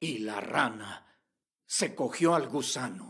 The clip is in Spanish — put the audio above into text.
y la rana se cogió al gusano.